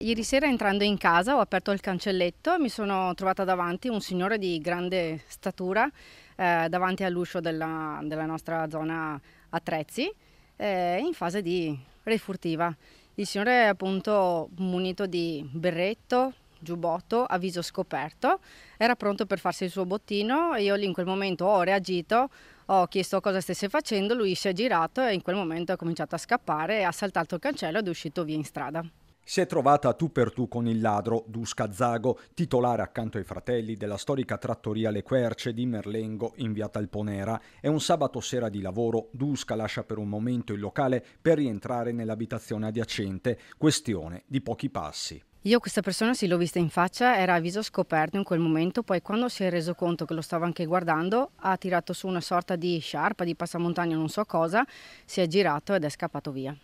Ieri sera entrando in casa ho aperto il cancelletto e mi sono trovata davanti un signore di grande statura eh, davanti all'uscio della, della, nostra zona attrezzi eh, in fase di refurtiva. Il signore è appunto munito di berretto, giubbotto, a viso scoperto, era pronto per farsi il suo bottino e io lì in quel momento ho reagito, ho chiesto cosa stesse facendo, lui si è girato e in quel momento ha cominciato a scappare, ha saltato il cancello ed è uscito via in strada. Si è trovata tu per tu con il ladro, Dusca Zago, titolare accanto ai fratelli della storica trattoria Le Querce di Merlengo in via Talponera. È un sabato sera di lavoro, Dusca lascia per un momento il locale per rientrare nell'abitazione adiacente, questione di pochi passi. Io questa persona sì l'ho vista in faccia, era a viso scoperto in quel momento, poi quando si è reso conto che lo stava anche guardando ha tirato su una sorta di sciarpa, di passamontagna, non so cosa, si è girato ed è scappato via.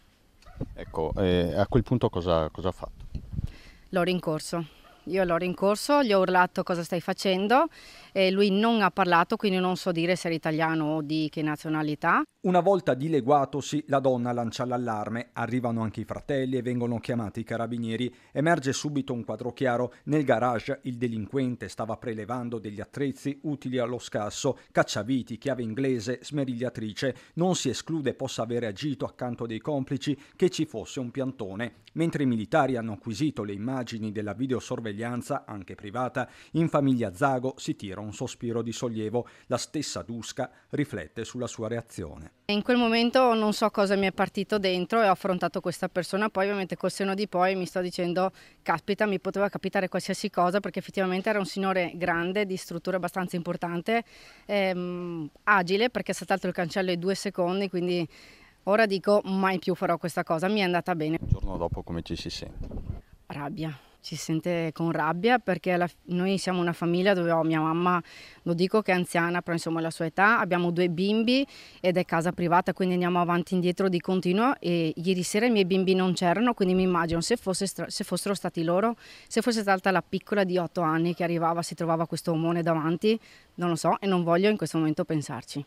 Ecco, eh, a quel punto cosa, cosa ha fatto? L'ho rincorso io l'ho rincorso, gli ho urlato cosa stai facendo e lui non ha parlato, quindi non so dire se era italiano o di che nazionalità. Una volta dileguatosi, la donna lancia l'allarme, arrivano anche i fratelli e vengono chiamati i carabinieri. Emerge subito un quadro chiaro. Nel garage il delinquente stava prelevando degli attrezzi utili allo scasso, cacciaviti, chiave inglese, smerigliatrice. Non si esclude possa aver agito accanto a dei complici che ci fosse un piantone mentre i militari hanno acquisito le immagini della videosorveglianza, anche privata, in famiglia Zago si tira un sospiro di sollievo. La stessa Dusca riflette sulla sua reazione. In quel momento non so cosa mi è partito dentro e ho affrontato questa persona, poi ovviamente col seno di poi mi sto dicendo caspita mi poteva capitare qualsiasi cosa perché effettivamente era un signore grande, di struttura abbastanza importante, ehm, agile perché ha saltato il cancello in due secondi, quindi Ora dico mai più farò questa cosa, mi è andata bene. Il giorno dopo come ci si sente? Rabbia, ci si sente con rabbia perché la, noi siamo una famiglia dove ho oh, mia mamma, lo dico che è anziana, però insomma è la sua età, abbiamo due bimbi ed è casa privata, quindi andiamo avanti e indietro di continuo e ieri sera i miei bimbi non c'erano, quindi mi immagino se, fosse, se fossero stati loro, se fosse stata la piccola di otto anni che arrivava, si trovava questo omone davanti, non lo so e non voglio in questo momento pensarci.